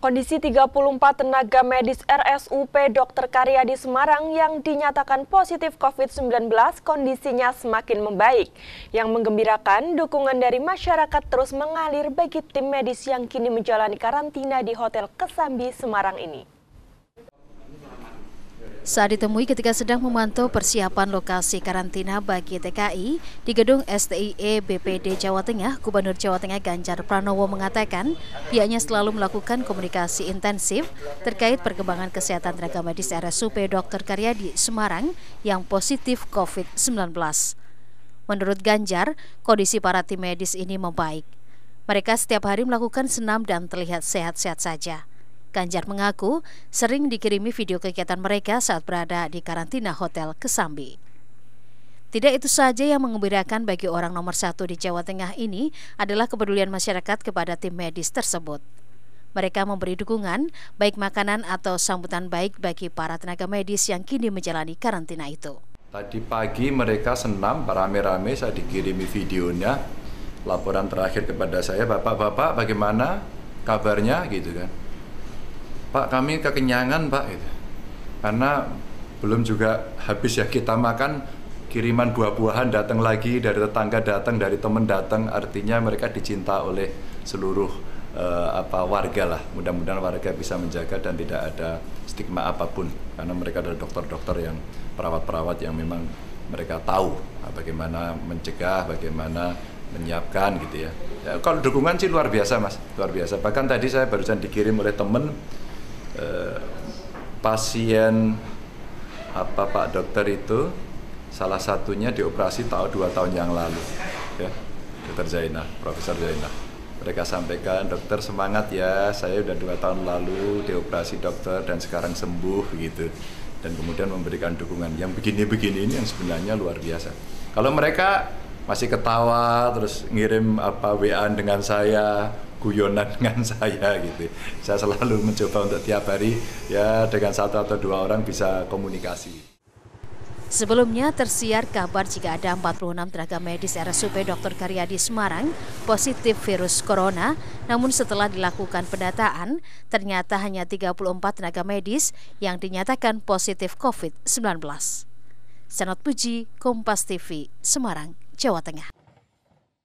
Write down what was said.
Kondisi 34 tenaga medis RSUP Dr. Karyadi Semarang yang dinyatakan positif COVID-19 kondisinya semakin membaik. Yang menggembirakan, dukungan dari masyarakat terus mengalir bagi tim medis yang kini menjalani karantina di Hotel Kesambi, Semarang ini. Saat ditemui ketika sedang memantau persiapan lokasi karantina bagi TKI di gedung STIE BPD Jawa Tengah, Gubernur Jawa Tengah Ganjar Pranowo mengatakan pihaknya selalu melakukan komunikasi intensif terkait perkembangan kesehatan tenaga medis RSUP Dr. Karyadi Semarang yang positif COVID-19. Menurut Ganjar, kondisi para tim medis ini membaik. Mereka setiap hari melakukan senam dan terlihat sehat-sehat saja. Ganjar mengaku sering dikirimi video kegiatan mereka saat berada di karantina hotel Kesambi. Tidak itu saja yang mengembirakan bagi orang nomor satu di Jawa Tengah ini adalah kepedulian masyarakat kepada tim medis tersebut. Mereka memberi dukungan, baik makanan atau sambutan baik bagi para tenaga medis yang kini menjalani karantina itu. Tadi pagi mereka senam, rame-rame saya dikirimi videonya, laporan terakhir kepada saya, Bapak-Bapak bagaimana kabarnya gitu kan. Pak kami kekenyangan Pak gitu. karena belum juga habis ya kita makan kiriman buah-buahan datang lagi dari tetangga datang dari teman datang artinya mereka dicinta oleh seluruh uh, apa warga lah mudah-mudahan warga bisa menjaga dan tidak ada stigma apapun karena mereka adalah dokter-dokter yang perawat-perawat yang memang mereka tahu nah, bagaimana mencegah bagaimana menyiapkan gitu ya. ya kalau dukungan sih luar biasa mas luar biasa bahkan tadi saya barusan dikirim oleh temen Eh, pasien apa Pak Dokter itu salah satunya dioperasi tahun dua tahun yang lalu ya Dokter Zainah Profesor Zainah mereka sampaikan dokter semangat ya saya udah dua tahun lalu dioperasi dokter dan sekarang sembuh gitu dan kemudian memberikan dukungan yang begini-begini ini yang sebenarnya luar biasa kalau mereka masih ketawa terus ngirim apa WA dengan saya guyonan dengan saya gitu. Saya selalu mencoba untuk tiap hari ya dengan satu atau dua orang bisa komunikasi. Sebelumnya tersiar kabar jika ada 46 tenaga medis RSUP Dr. Karyadi Semarang positif virus corona, namun setelah dilakukan pendataan, ternyata hanya 34 tenaga medis yang dinyatakan positif COVID-19. Senot Puji, Kompas TV, Semarang, Jawa Tengah.